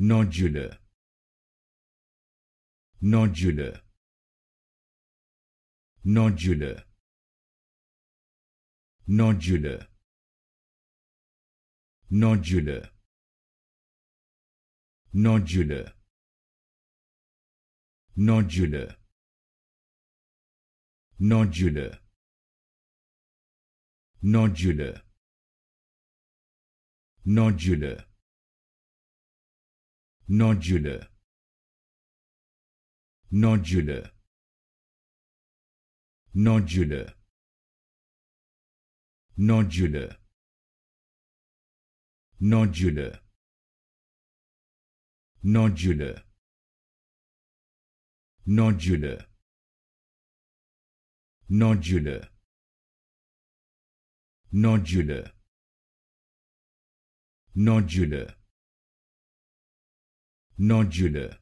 nodular nodular nodular nodular nodular nodular nodular Nodule nodular nodular nodular nodular nodular nodular nodular Nodule nodular.